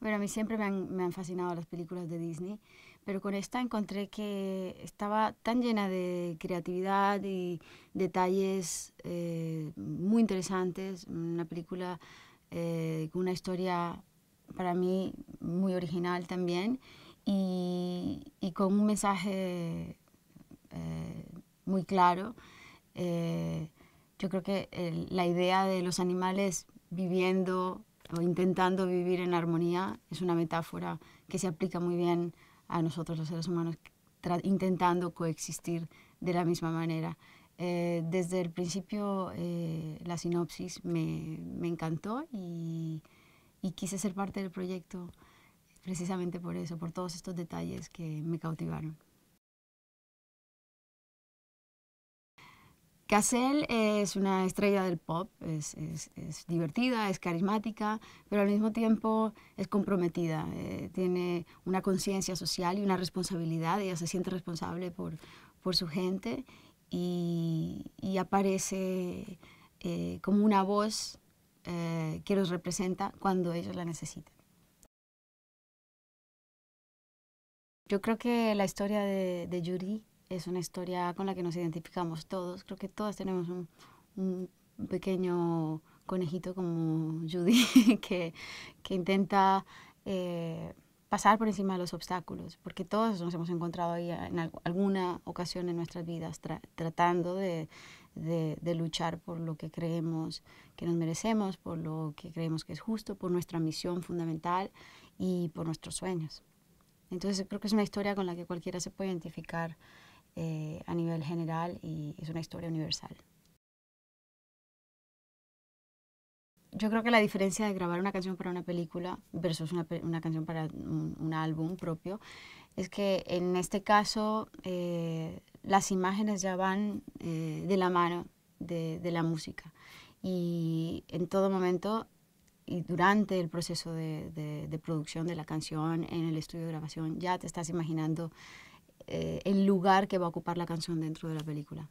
Bueno, a mí siempre me han, fascinado las películas de Disney, pero con esta encontré que estaba tan llena de creatividad y detalles eh, muy interesantes, una película eh, con una historia para mí muy original también y, con un mensaje eh, muy claro. yo creo que la idea de los animales viviendo o intentando vivir en armonía es una metáfora que se aplica muy bien a nosotros los seres humanos, intentando coexistir de la misma manera. Eh, desde el principio eh, la sinopsis me, encantó y, quise ser parte del proyecto precisamente por eso, por todos estos detalles que me cautivaron. Cassel es una estrella del pop, es, es, divertida, es carismática, pero al mismo tiempo es comprometida, eh, tiene una conciencia social y una responsabilidad, ella se siente responsable por, por su gente y, aparece eh, como una voz eh, que los representa cuando ellos la necesitan. Yo creo que la historia de, de Yuri es una historia con la que nos identificamos todos. Creo que todas tenemos un, pequeño conejito como Judy que, que intenta eh, pasar por encima de los obstáculos, porque todos nos hemos encontrado ahí en alguna ocasión en nuestras vidas tratando de, de, de, luchar por lo que creemos que nos merecemos, por lo que creemos que es justo, por nuestra misión fundamental y por nuestros sueños. Entonces creo que es una historia con la que cualquiera se puede identificar eh, a nivel general y es una historia universal. Yo creo que la diferencia de grabar una canción para una película versus una, canción para un, álbum propio es que en este caso eh, las imágenes ya van eh, de la mano de, la música y en todo momento y durante el proceso de, de, producción de la canción en el estudio de grabación ya te estás imaginando eh, el lugar que va a ocupar la canción dentro de la película.